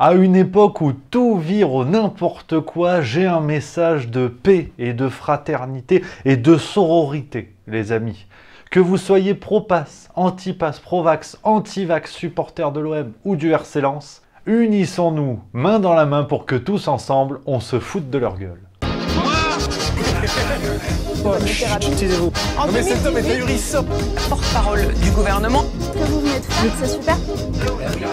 À une époque où tout vire au n'importe quoi, j'ai un message de paix et de fraternité et de sororité, les amis. Que vous soyez pro-pass, anti-pass, pro-vax, anti-vax, supporter de l'OM ou du RC Lens, unissons-nous main dans la main pour que tous ensemble, on se foute de leur gueule. Porte-parole du gouvernement. c'est super. Ah,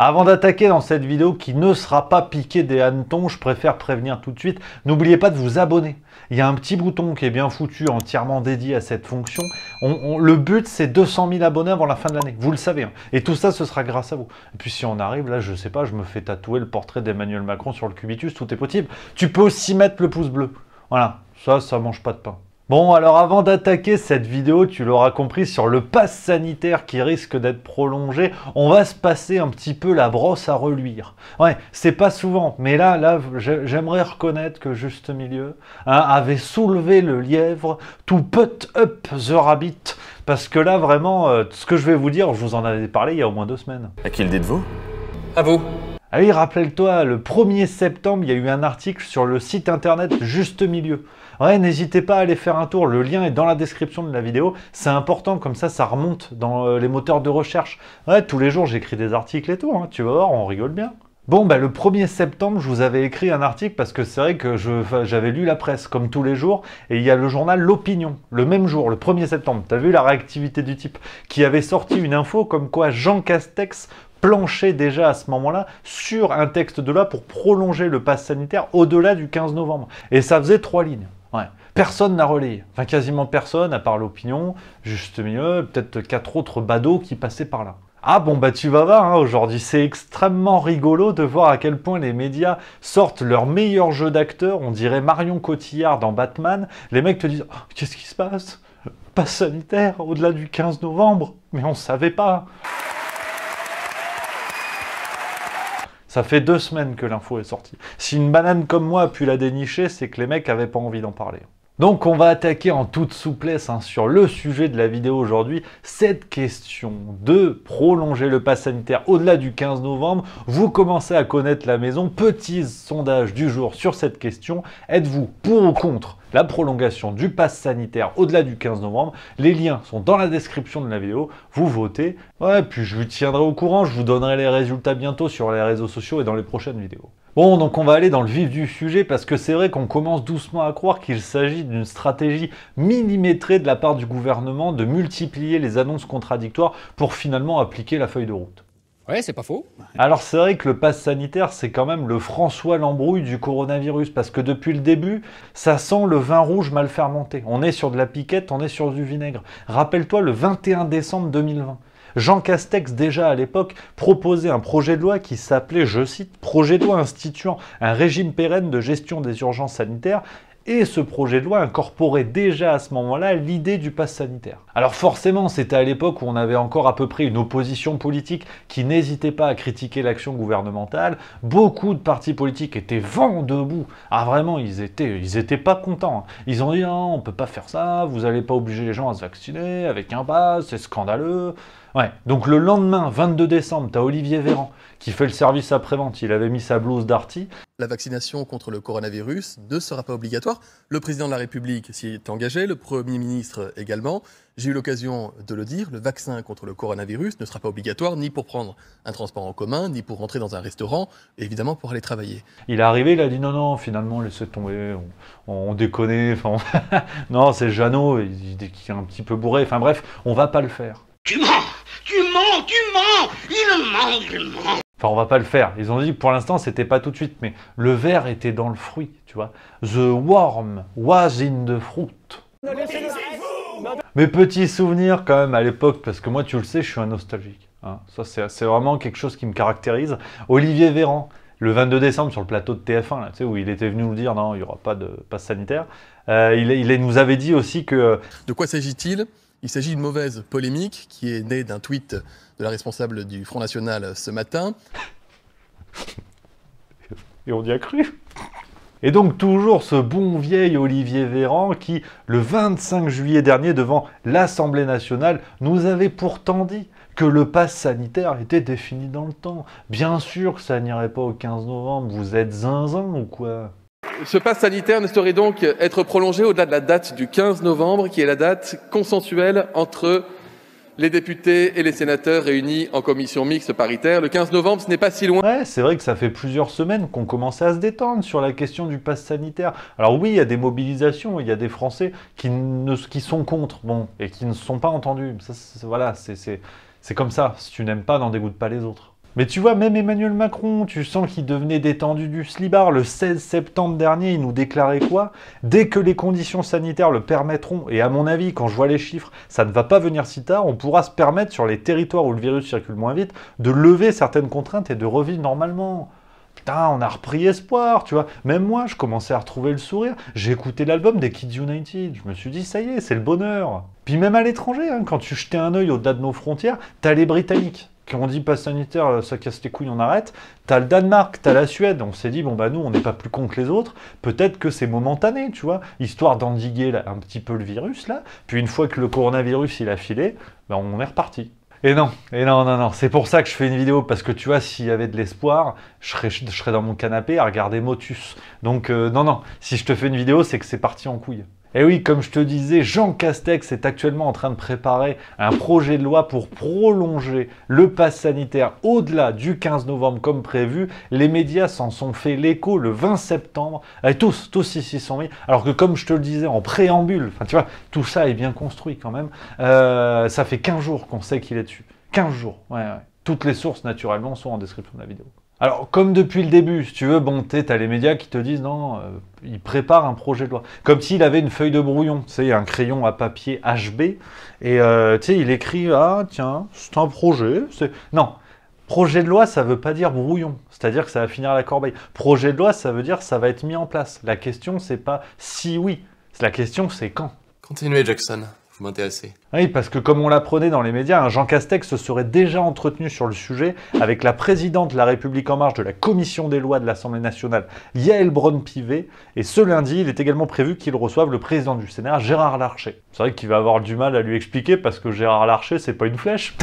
avant d'attaquer dans cette vidéo qui ne sera pas piquée des hannetons, je préfère prévenir tout de suite, n'oubliez pas de vous abonner. Il y a un petit bouton qui est bien foutu, entièrement dédié à cette fonction. le but, c'est 200 000 abonnés avant la fin de l'année, vous le savez. Hein. Et tout ça, ce sera grâce à vous. Et puis si on arrive, là, je sais pas, je me fais tatouer le portrait d'Emmanuel Macron sur le cubitus, tout est possible. Tu peux aussi mettre le pouce bleu. Voilà, ça, ça mange pas de pain. Bon, alors avant d'attaquer cette vidéo, tu l'auras compris, sur le pass sanitaire qui risque d'être prolongé, on va se passer un petit peu la brosse à reluire. Ouais, c'est pas souvent, mais là, là, j'aimerais reconnaître que Juste Milieu hein, avait soulevé le lièvre, to put up the rabbit, parce que là, vraiment, euh, ce que je vais vous dire, je vous en avais parlé il y a au moins deux semaines. À qui le dites-vous À vous. Ah rappelle-toi, le 1er septembre, il y a eu un article sur le site internet Juste Milieu. Ouais, n'hésitez pas à aller faire un tour, le lien est dans la description de la vidéo. C'est important, comme ça, ça remonte dans euh, les moteurs de recherche. Ouais, tous les jours, j'écris des articles et tout, hein, tu vas voir, on rigole bien. Bon, bah, le 1er septembre, je vous avais écrit un article parce que c'est vrai que j'avais lu la presse, comme tous les jours, et il y a le journal L'Opinion, le même jour, le 1er septembre. T'as vu la réactivité du type Qui avait sorti une info comme quoi Jean Castex plancher déjà à ce moment-là sur un texte de loi pour prolonger le pass sanitaire au-delà du 15 novembre. Et ça faisait trois lignes. Ouais. Personne n'a relayé. Enfin, quasiment personne, à part l'opinion, juste mieux, peut-être quatre autres badauds qui passaient par là. Ah bon bah tu vas voir hein, aujourd'hui, c'est extrêmement rigolo de voir à quel point les médias sortent leur meilleur jeu d'acteur, on dirait Marion Cotillard dans Batman, les mecs te disent oh, qu'est-ce qui se passe Passe sanitaire au-delà du 15 novembre, mais on savait pas. Ça fait deux semaines que l'info est sortie. Si une banane comme moi a pu la dénicher, c'est que les mecs avaient pas envie d'en parler. Donc on va attaquer en toute souplesse hein, sur le sujet de la vidéo aujourd'hui, cette question de prolonger le pass sanitaire au-delà du 15 novembre. Vous commencez à connaître la maison. Petit sondage du jour sur cette question. Êtes-vous pour ou contre la prolongation du pass sanitaire au-delà du 15 novembre. Les liens sont dans la description de la vidéo, vous votez. Ouais, puis je vous tiendrai au courant, je vous donnerai les résultats bientôt sur les réseaux sociaux et dans les prochaines vidéos. Bon, donc on va aller dans le vif du sujet parce que c'est vrai qu'on commence doucement à croire qu'il s'agit d'une stratégie millimétrée de la part du gouvernement de multiplier les annonces contradictoires pour finalement appliquer la feuille de route. Ouais, c'est pas faux. Alors c'est vrai que le pass sanitaire, c'est quand même le François Lambrouille du coronavirus, parce que depuis le début, ça sent le vin rouge mal fermenté. On est sur de la piquette, on est sur du vinaigre. Rappelle-toi le 21 décembre 2020. Jean Castex, déjà à l'époque, proposait un projet de loi qui s'appelait, je cite, projet de loi instituant un régime pérenne de gestion des urgences sanitaires et ce projet de loi incorporait déjà à ce moment-là l'idée du pass sanitaire. Alors forcément, c'était à l'époque où on avait encore à peu près une opposition politique qui n'hésitait pas à critiquer l'action gouvernementale. Beaucoup de partis politiques étaient vent debout. Ah vraiment, ils étaient, ils pas contents. Hein. Ils ont dit ah, on peut pas faire ça, vous allez pas obliger les gens à se vacciner avec un pass, c'est scandaleux. Ouais, donc le lendemain, 22 décembre, t'as Olivier Véran qui fait le service après-vente. Il avait mis sa blouse d'arty. La vaccination contre le coronavirus ne sera pas obligatoire. Le président de la République s'y est engagé, le Premier ministre également. J'ai eu l'occasion de le dire, le vaccin contre le coronavirus ne sera pas obligatoire ni pour prendre un transport en commun, ni pour rentrer dans un restaurant, évidemment pour aller travailler. Il est arrivé, il a dit non, non, finalement, laissez tomber, on, on déconne, enfin, non, c'est Jeannot, il, est un petit peu bourré, enfin bref, on va pas le faire. Tu tu mens, il ment, Enfin, on va pas le faire. Ils ont dit pour l'instant, c'était pas tout de suite, mais le verre était dans le fruit, tu vois. The worm was in the fruit. Mes petits souvenirs quand même à l'époque, parce que moi, tu le sais, je suis un nostalgique. Hein. Ça, c'est vraiment quelque chose qui me caractérise. Olivier Véran, le 22 décembre sur le plateau de TF1, tu sais, où il était venu nous dire non, il n'y aura pas de passe sanitaire. Euh, il, nous avait dit aussi que. Euh, de quoi s'agit-il il s'agit d'une mauvaise polémique qui est née d'un tweet de la responsable du Front National ce matin. Et on y a cru et donc toujours ce bon vieil Olivier Véran qui, le 25 juillet dernier devant l'Assemblée nationale, nous avait pourtant dit que le pass sanitaire était défini dans le temps. Bien sûr que ça n'irait pas au 15 novembre, vous êtes zinzin ou quoi ce pass sanitaire ne saurait donc être prolongé au-delà de la date du 15 novembre, qui est la date consensuelle entre les députés et les sénateurs réunis en commission mixte paritaire. Le 15 novembre, ce n'est pas si loin. Ouais, c'est vrai que ça fait plusieurs semaines qu'on commençait à se détendre sur la question du passe sanitaire. Alors oui, il y a des mobilisations, il y a des Français qui, sont contre, bon, et qui ne sont pas entendus. voilà, c'est comme ça. Si tu n'aimes pas, n'en dégoûte pas les autres. Mais tu vois, même Emmanuel Macron, tu sens qu'il devenait détendu du slibar. Le 16 septembre dernier, il nous déclarait quoi Dès que les conditions sanitaires le permettront, et à mon avis, quand je vois les chiffres, ça ne va pas venir si tard, on pourra se permettre, sur les territoires où le virus circule moins vite, de lever certaines contraintes et de revivre normalement. Putain, on a repris espoir, tu vois. Même moi, je commençais à retrouver le sourire. J'ai écouté l'album des Kids United. Je me suis dit, ça y est, c'est le bonheur. Puis même à l'étranger, hein, quand tu jetais un œil au-delà de nos frontières, t'as les Britanniques quand on dit pas sanitaire, euh, ça casse les couilles, on arrête. T'as le Danemark, t'as la Suède. On s'est dit, bon, bah nous, on n'est pas plus con que les autres. Peut-être que c'est momentané, tu vois, histoire d'endiguer un petit peu le virus, là. Puis une fois que le coronavirus, il a filé, bah, on est reparti. Et non, et non, non, non, c'est pour ça que je fais une vidéo, parce que tu vois, s'il y avait de l'espoir, je serais, dans mon canapé à regarder Motus. Donc, euh, non, non, si je te fais une vidéo, c'est que c'est parti en couille. Et eh oui, comme je te disais, Jean Castex est actuellement en train de préparer un projet de loi pour prolonger le pass sanitaire au-delà du 15 novembre comme prévu. Les médias s'en sont fait l'écho le 20 septembre. Eh, tous, tous ici sont mis. Alors que comme je te le disais en préambule, tu vois, tout ça est bien construit quand même. Euh, ça fait 15 jours qu'on sait qu'il est dessus. 15 jours, Toutes les sources, naturellement, sont en description de la vidéo. Alors, comme depuis le début, si tu veux, bon, tu as les médias qui te disent non, euh, il prépare un projet de loi. Comme s'il avait une feuille de brouillon, tu sais, un crayon à papier HB, et euh, tu sais, il écrit Ah, tiens, c'est un projet. c'est... Non, projet de loi, ça veut pas dire brouillon, c'est-à-dire que ça va finir à la corbeille. Projet de loi, ça veut dire ça va être mis en place. La question, c'est pas si oui, la question, c'est quand. Continuez, Jackson. Oui, parce que comme on l'apprenait dans les médias, hein, Jean Castex se serait déjà entretenu sur le sujet avec la présidente de la République en marche de la commission des lois de l'Assemblée nationale, Yael Braun-Pivet. Et ce lundi, il est également prévu qu'il reçoive le président du Sénat, Gérard Larcher. C'est vrai qu'il va avoir du mal à lui expliquer parce que Gérard Larcher, c'est pas une flèche.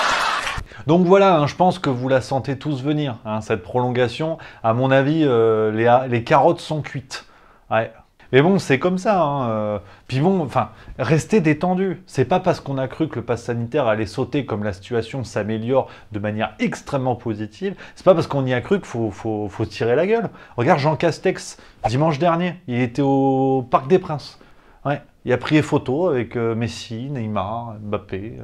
Donc voilà, hein, je pense que vous la sentez tous venir, hein, cette prolongation. À mon avis, euh, les, les carottes sont cuites. Ouais, mais bon, c'est comme ça. Hein, euh. Puis bon, enfin, restez détendu. C'est pas parce qu'on a cru que le pass sanitaire allait sauter comme la situation s'améliore de manière extrêmement positive. C'est pas parce qu'on y a cru qu'il faut, faut, tirer la gueule. Regarde Jean Castex, dimanche dernier, il était au Parc des Princes. Ouais, il a pris des photos avec euh, Messi, Neymar, Mbappé.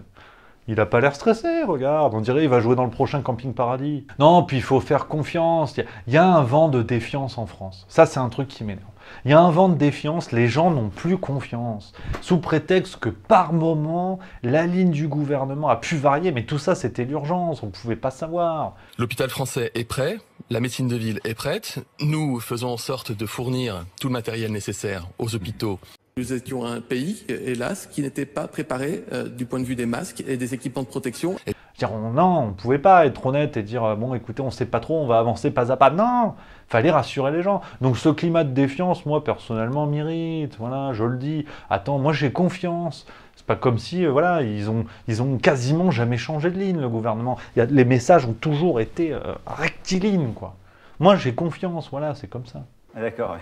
Il n'a pas l'air stressé, regarde. On dirait qu'il va jouer dans le prochain Camping Paradis. Non, puis il faut faire confiance. Il y, a un vent de défiance en France. Ça, c'est un truc qui m'énerve. Il y a un vent de défiance, les gens n'ont plus confiance, sous prétexte que par moment, la ligne du gouvernement a pu varier, mais tout ça c'était l'urgence, on ne pouvait pas savoir. L'hôpital français est prêt, la médecine de ville est prête, nous faisons en sorte de fournir tout le matériel nécessaire aux hôpitaux nous étions un pays, hélas, qui n'était pas préparé euh, du point de vue des masques et des équipements de protection. Oh non, on ne pouvait pas être honnête et dire bon, écoutez, on ne sait pas trop, on va avancer pas à pas. Non, fallait rassurer les gens. Donc ce climat de défiance, moi personnellement, m'irrite. Voilà, je le dis. Attends, moi j'ai confiance. C'est pas comme si, euh, voilà, ils ont, ils ont quasiment jamais changé de ligne, le gouvernement. les messages ont toujours été euh, rectilignes, quoi. Moi j'ai confiance. Voilà, c'est comme ça. D'accord.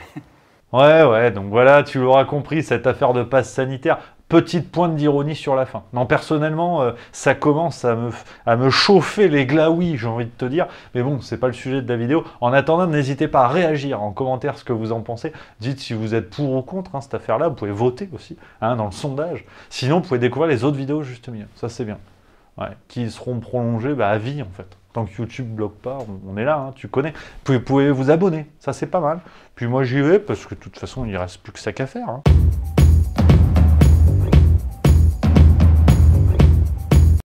Ouais, ouais, donc voilà, tu l'auras compris, cette affaire de passe sanitaire. Petite pointe d'ironie sur la fin. Non, personnellement, euh, ça commence à me, chauffer les glaouis, j'ai envie de te dire. Mais bon, c'est pas le sujet de la vidéo. En attendant, n'hésitez pas à réagir en commentaire ce que vous en pensez. Dites si vous êtes pour ou contre hein, cette affaire-là. Vous pouvez voter aussi hein, dans le sondage. Sinon, vous pouvez découvrir les autres vidéos juste mieux. Ça, c'est bien qui seront prolongés bah, à vie en fait. Tant que YouTube bloque pas, on, est là, hein, tu connais. Vous pouvez vous abonner, ça c'est pas mal. Puis moi j'y vais parce que de toute façon il reste plus que ça qu'à faire. Hein.